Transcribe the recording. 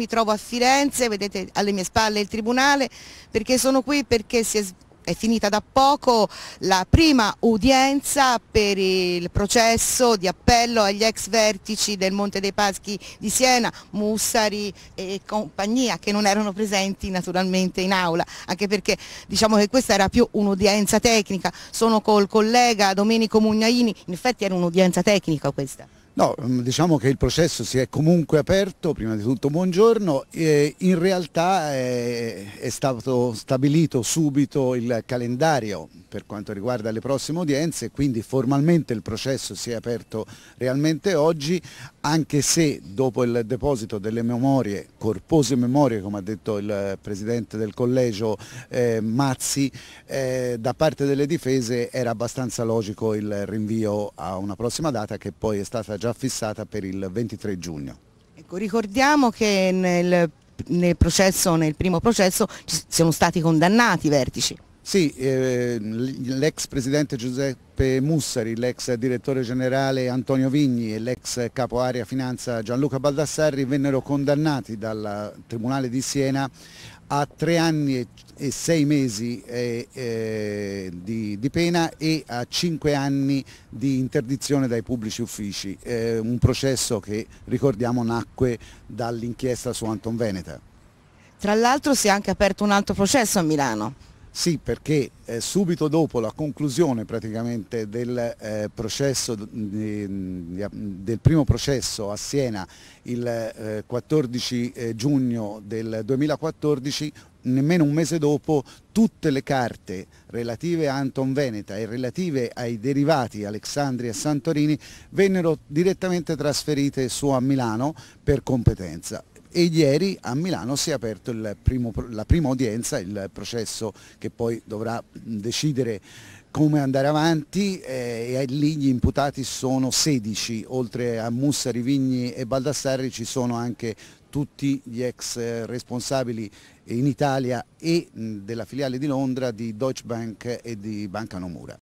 mi trovo a Firenze, vedete alle mie spalle il Tribunale, perché sono qui perché si è è finita da poco la prima udienza per il processo di appello agli ex vertici del Monte dei Paschi di Siena, Mussari e compagnia che non erano presenti naturalmente in aula, anche perché diciamo che questa era più un'udienza tecnica, sono col collega Domenico Mugnaini, in effetti era un'udienza tecnica questa. No, mm, diciamo che il processo si è comunque aperto, prima di tutto buongiorno, in realtà è, è, stato stabilito subito il calendario per quanto riguarda le prossime udienze, quindi formalmente il processo si è aperto realmente oggi, anche se dopo il deposito delle memorie, corpose memorie come ha detto il Presidente del Collegio eh, Mazzi, eh, da parte delle difese era abbastanza logico il rinvio a una prossima data che poi è stata già fissata per il 23 giugno. Ecco, ricordiamo che nel, nel, processo, nel primo processo sono stati condannati i vertici. Sì, eh, l'ex presidente Giuseppe Mussari, l'ex direttore generale Antonio Vigni e l'ex capo area finanza Gianluca Baldassarri vennero condannati dal Tribunale di Siena a tre anni e sei mesi eh, eh, di, di, pena e a cinque anni di interdizione dai pubblici uffici, eh, un processo che ricordiamo nacque dall'inchiesta su Anton Veneta. Tra l'altro si è anche aperto un altro processo a Milano. Sì, perché eh, subito dopo la conclusione praticamente del, eh, processo, di, di, del, primo processo a Siena il eh, 14 eh, giugno del 2014, nemmeno un mese dopo, tutte le carte relative a Anton Veneta e relative ai derivati Alexandria e Santorini vennero direttamente trasferite su a Milano per competenza e ieri a Milano si è aperta la prima udienza, il processo che poi dovrà decidere come andare avanti eh, e lì gli imputati sono 16, oltre a Mussa, Rivigni e Baldassarri ci sono anche tutti gli ex eh, responsabili in Italia e della filiale di Londra di Deutsche Bank e di Banca Nomura.